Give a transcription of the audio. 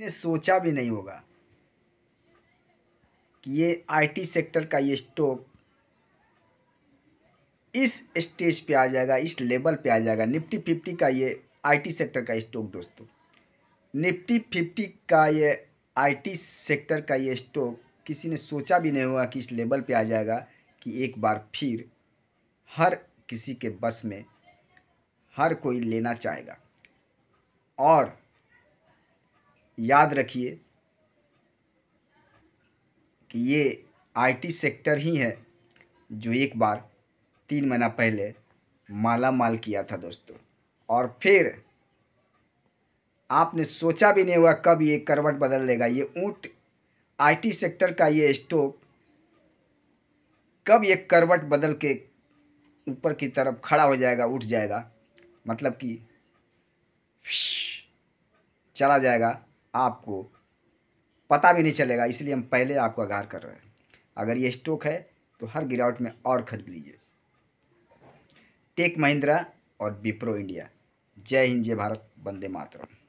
ने सोचा भी नहीं होगा कि ये आईटी सेक्टर का ये स्टॉक इस स्टेज पे आ जाएगा इस लेवल पे आ जाएगा निफ्टी फिफ्टी का ये आईटी सेक्टर का स्टॉक दोस्तों निफ्टी फिफ्टी का ये आईटी सेक्टर का ये स्टॉक किसी ने सोचा भी नहीं होगा कि इस लेवल पे आ जाएगा कि एक बार फिर हर किसी के बस में हर कोई लेना चाहेगा और याद रखिए कि ये आईटी सेक्टर ही है जो एक बार तीन महीना पहले माला माल किया था दोस्तों और फिर आपने सोचा भी नहीं हुआ कब ये करवट बदल देगा ये ऊँट आईटी सेक्टर का ये स्टॉक कब ये करवट बदल के ऊपर की तरफ खड़ा हो जाएगा उठ जाएगा मतलब कि चला जाएगा आपको पता भी नहीं चलेगा इसलिए हम पहले आपको आगार कर रहे हैं अगर ये स्टॉक है तो हर गिरावट में और खरीद लीजिए टेक महिंद्रा और विप्रो इंडिया जय हिंद जय भारत वंदे मातरम